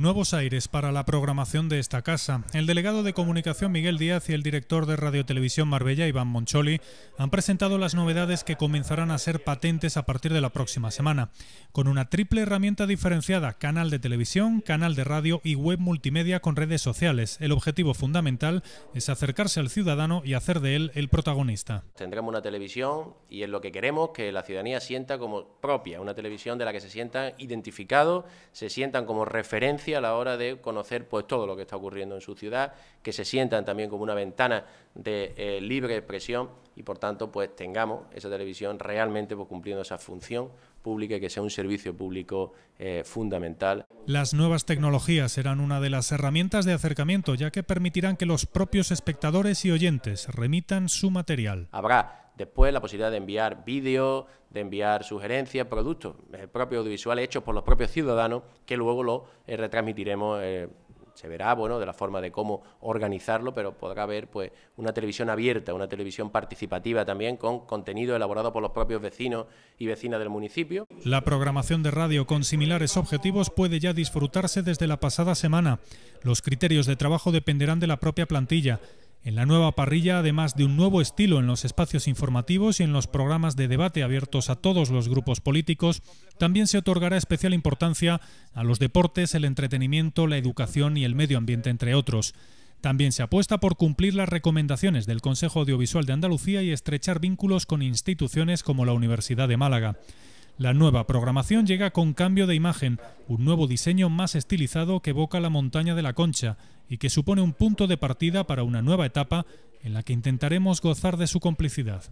Nuevos aires para la programación de esta casa. El delegado de comunicación Miguel Díaz y el director de Radiotelevisión Marbella, Iván Moncholi, han presentado las novedades que comenzarán a ser patentes a partir de la próxima semana, con una triple herramienta diferenciada, canal de televisión, canal de radio y web multimedia con redes sociales. El objetivo fundamental es acercarse al ciudadano y hacer de él el protagonista. Tendremos una televisión y es lo que queremos que la ciudadanía sienta como propia, una televisión de la que se sientan identificados, se sientan como referencia a la hora de conocer pues, todo lo que está ocurriendo en su ciudad, que se sientan también como una ventana de eh, libre expresión y, por tanto, pues tengamos esa televisión realmente pues, cumpliendo esa función pública y que sea un servicio público eh, fundamental. Las nuevas tecnologías serán una de las herramientas de acercamiento, ya que permitirán que los propios espectadores y oyentes remitan su material. Después la posibilidad de enviar vídeos, de enviar sugerencias, productos eh, propios audiovisuales hechos por los propios ciudadanos que luego lo eh, retransmitiremos. Eh, se verá, bueno, de la forma de cómo organizarlo, pero podrá haber pues una televisión abierta, una televisión participativa también con contenido elaborado por los propios vecinos y vecinas del municipio. La programación de radio con similares objetivos puede ya disfrutarse desde la pasada semana. Los criterios de trabajo dependerán de la propia plantilla. En la nueva parrilla, además de un nuevo estilo en los espacios informativos y en los programas de debate abiertos a todos los grupos políticos, también se otorgará especial importancia a los deportes, el entretenimiento, la educación y el medio ambiente, entre otros. También se apuesta por cumplir las recomendaciones del Consejo Audiovisual de Andalucía y estrechar vínculos con instituciones como la Universidad de Málaga. La nueva programación llega con cambio de imagen, un nuevo diseño más estilizado que evoca la montaña de la Concha y que supone un punto de partida para una nueva etapa en la que intentaremos gozar de su complicidad.